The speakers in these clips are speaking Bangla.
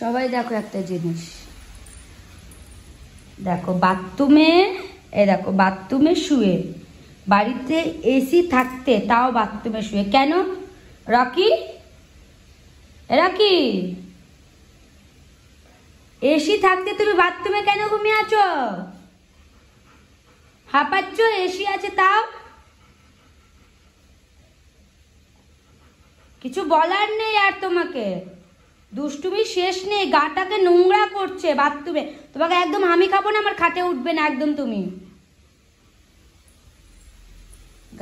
সবাই দেখো একটা জিনিস দেখো বাথরুমে এ দেখো বাথরুমে শুয়ে বাড়িতে এসি থাকতে তাও বাথরুমে শুয়ে কেন রকি রকি এসি থাকতে তুমি বাথরুমে কেন ঘুমিয়ে আছো হাঁপাচ্ছ এসি আছে তাও কিছু বলার নেই আর তোমাকে দুষ্টুমি শেষ নেই গাটাকে নোংরা করছে বাথরুমে তোমাকে একদম আমি খাবো না আমার খাটে উঠবে না একদম তুমি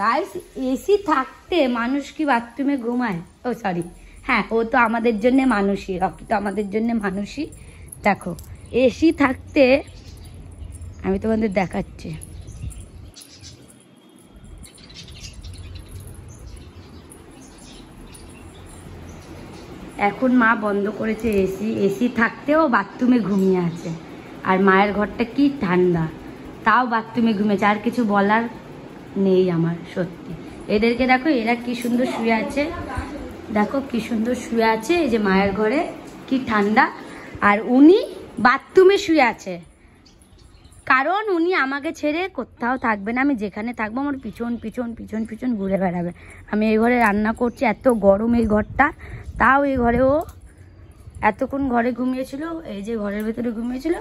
গাইস এসি থাকতে মানুষ কি বাথরুমে ঘুমায় ও oh, সরি হ্যাঁ ও তো আমাদের জন্য মানুষই রকি তো আমাদের জন্য মানুষই দেখো এসি থাকতে আমি তোমাদের দেখাচ্ছি এখন মা বন্ধ করেছে এসি এসি থাকতেও বাথরুমে ঘুমিয়ে আছে আর মায়ের ঘরটা কি ঠান্ডা তাও বাথরুমে ঘুমিয়েছে আর কিছু বলার নেই আমার সত্যি এদেরকে দেখো এরা কি সুন্দর শুয়ে আছে দেখো কি সুন্দর শুয়ে আছে এই যে মায়ের ঘরে কি ঠান্ডা আর উনি বাথরুমে শুয়ে আছে কারণ উনি আমাকে ছেড়ে কোথাও থাকবে না আমি যেখানে থাকবো আমার পিছন পিছন পিছন পিছন ঘুরে বেড়াবে আমি এই ঘরে রান্না করছি এত গরম এই ঘরটা তাও এই ঘরে ও এতক্ষণ ঘরে ঘুমিয়েছিল এই যে ঘরের ভেতরে ঘুমিয়েছিল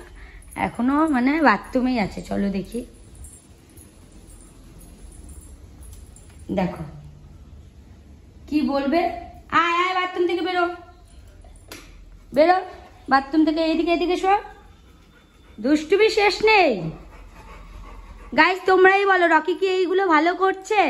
এখনো মানে বাথরুমেই আছে চলো দেখি দেখো কি বলবে আয় আয় বাথরুম থেকে বেরো বেরো বাথরুম থেকে এইদিকে এদিকে শো দুষ্টুমি শেষ নেই গাইজ তোমরাই বলো রকি কি এইগুলো ভালো করছে